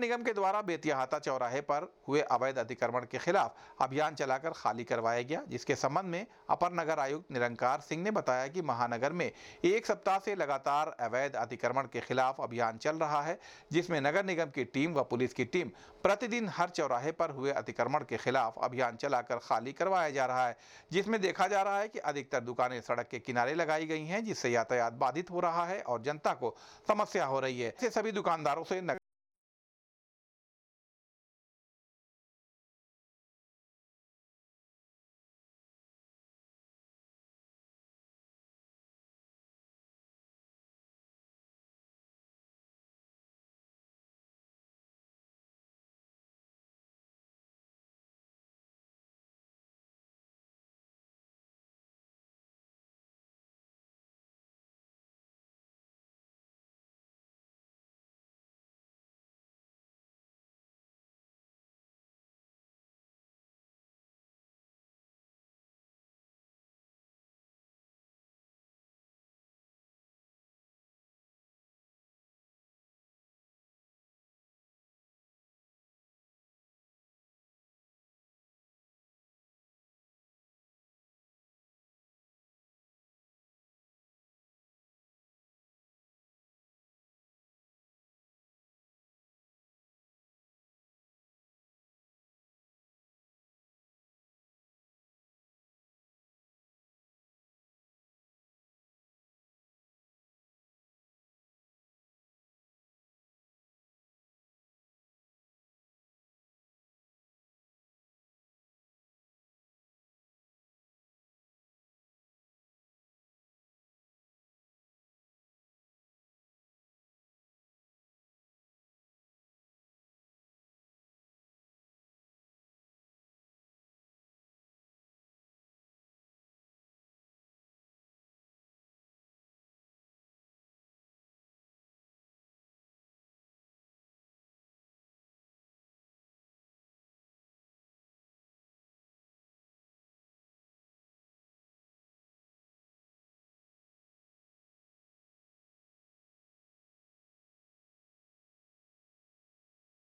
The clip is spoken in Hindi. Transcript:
निगम के द्वारा बेतियाहाता चौराहे पर हुए अवैध अतिक्रमण के खिलाफ अभियान चलाकर खाली करवाया गया जिसके संबंध में अपर नगर आयुक्त निरंकार सिंह ने बताया कि महानगर में एक सप्ताह से लगातार अवैध अतिक्रमण के खिलाफ अभियान चल रहा है जिसमें नगर निगम की टीम व पुलिस की टीम प्रतिदिन हर चौराहे पर हुए अतिक्रमण के खिलाफ अभियान चलाकर खाली करवाया जा रहा है जिसमें देखा जा रहा है कि अधिकतर दुकानें सड़क के किनारे लगाई गई हैं जिससे यातायात बाधित हो रहा है और जनता को समस्या हो रही है सभी दुकानदारों से